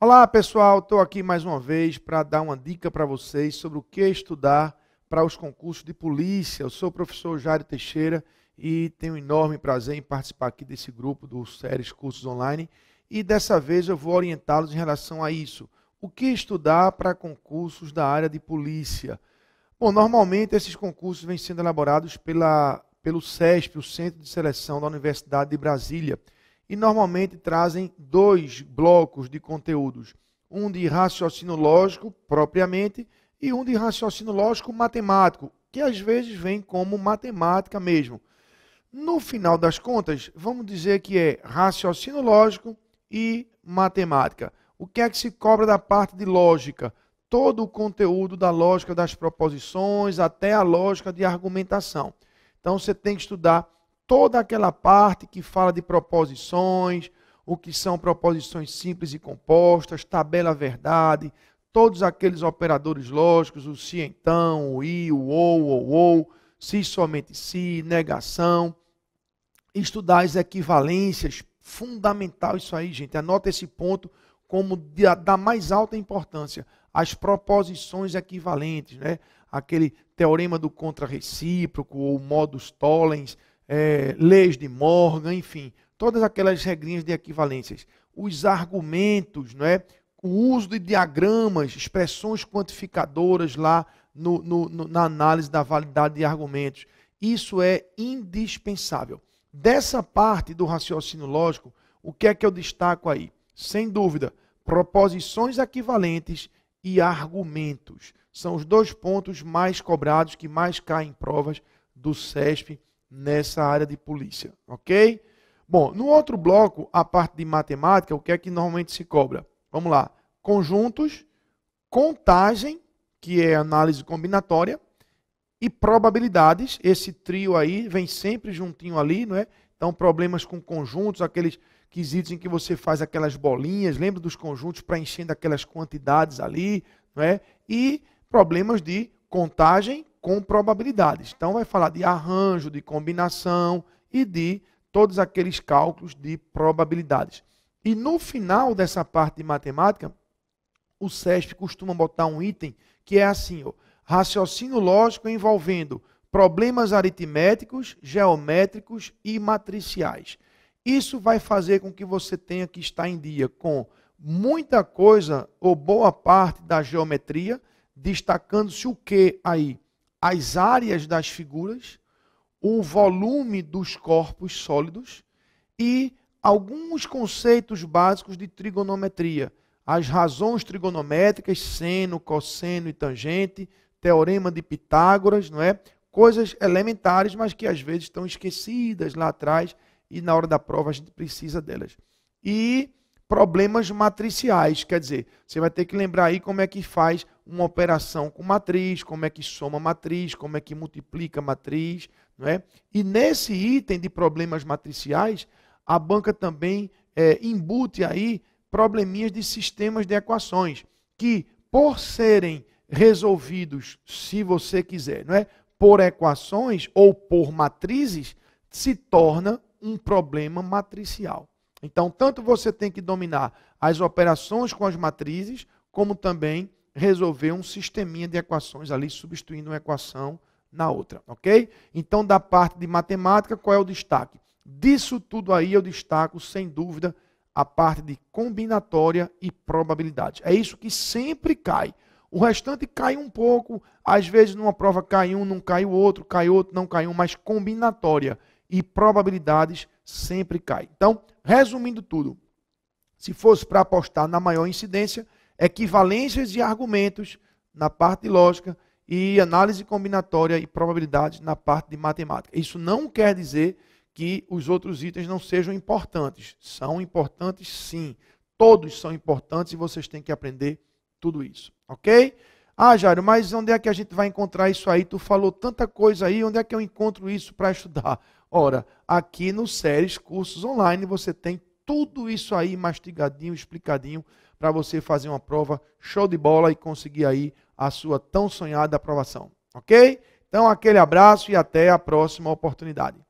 Olá pessoal, estou aqui mais uma vez para dar uma dica para vocês sobre o que estudar para os concursos de polícia. Eu sou o professor Jário Teixeira e tenho um enorme prazer em participar aqui desse grupo do Séries Cursos Online e dessa vez eu vou orientá-los em relação a isso. O que estudar para concursos da área de polícia? Bom, normalmente esses concursos vêm sendo elaborados pela, pelo SESP, o Centro de Seleção da Universidade de Brasília e normalmente trazem dois blocos de conteúdos: um de raciocínio lógico, propriamente, e um de raciocínio lógico matemático, que às vezes vem como matemática mesmo. No final das contas, vamos dizer que é raciocínio lógico e matemática. O que é que se cobra da parte de lógica? Todo o conteúdo da lógica das proposições até a lógica de argumentação. Então você tem que estudar toda aquela parte que fala de proposições, o que são proposições simples e compostas, tabela verdade, todos aqueles operadores lógicos, o se então, o i, o ou, ou, ou, se somente se, negação. Estudar as equivalências, fundamental isso aí, gente. Anota esse ponto como da mais alta importância. As proposições equivalentes, né? Aquele teorema do contrarrecíproco ou modus tollens, é, leis de Morgan, enfim, todas aquelas regrinhas de equivalências, os argumentos, não é? o uso de diagramas, expressões quantificadoras lá no, no, no, na análise da validade de argumentos. Isso é indispensável. Dessa parte do raciocínio lógico, o que é que eu destaco aí? Sem dúvida, proposições equivalentes e argumentos. São os dois pontos mais cobrados, que mais caem em provas do CESP nessa área de polícia, ok? Bom, no outro bloco, a parte de matemática, o que é que normalmente se cobra? Vamos lá, conjuntos, contagem, que é análise combinatória, e probabilidades, esse trio aí vem sempre juntinho ali, não é? Então, problemas com conjuntos, aqueles quesitos em que você faz aquelas bolinhas, lembra dos conjuntos para enchendo aquelas quantidades ali, não é? E problemas de contagem, com probabilidades. Então, vai falar de arranjo, de combinação e de todos aqueles cálculos de probabilidades. E no final dessa parte de matemática, o SESP costuma botar um item que é assim: ó, raciocínio lógico envolvendo problemas aritméticos, geométricos e matriciais. Isso vai fazer com que você tenha que estar em dia com muita coisa ou boa parte da geometria, destacando-se o que aí? as áreas das figuras, o volume dos corpos sólidos e alguns conceitos básicos de trigonometria, as razões trigonométricas, seno, cosseno e tangente, teorema de Pitágoras, não é? Coisas elementares, mas que às vezes estão esquecidas lá atrás e na hora da prova a gente precisa delas. E problemas matriciais, quer dizer, você vai ter que lembrar aí como é que faz uma operação com matriz, como é que soma matriz, como é que multiplica matriz, não é? E nesse item de problemas matriciais, a banca também é, embute aí probleminhas de sistemas de equações, que por serem resolvidos, se você quiser, não é? Por equações ou por matrizes, se torna um problema matricial. Então, tanto você tem que dominar as operações com as matrizes, como também resolver um sisteminha de equações ali, substituindo uma equação na outra, ok? Então, da parte de matemática, qual é o destaque? Disso tudo aí eu destaco, sem dúvida, a parte de combinatória e probabilidade. É isso que sempre cai. O restante cai um pouco, às vezes numa prova cai um, não cai o outro, cai outro, não cai um, mas combinatória e probabilidades sempre cai. Então, resumindo tudo, se fosse para apostar na maior incidência, equivalências de argumentos na parte de lógica e análise combinatória e probabilidades na parte de matemática. Isso não quer dizer que os outros itens não sejam importantes. São importantes sim. Todos são importantes e vocês têm que aprender tudo isso, ok? Ah, Jairo, mas onde é que a gente vai encontrar isso aí? Tu falou tanta coisa aí, onde é que eu encontro isso para estudar? Ora, aqui no Séries Cursos Online você tem tudo isso aí mastigadinho, explicadinho para você fazer uma prova show de bola e conseguir aí a sua tão sonhada aprovação. Ok? Então, aquele abraço e até a próxima oportunidade.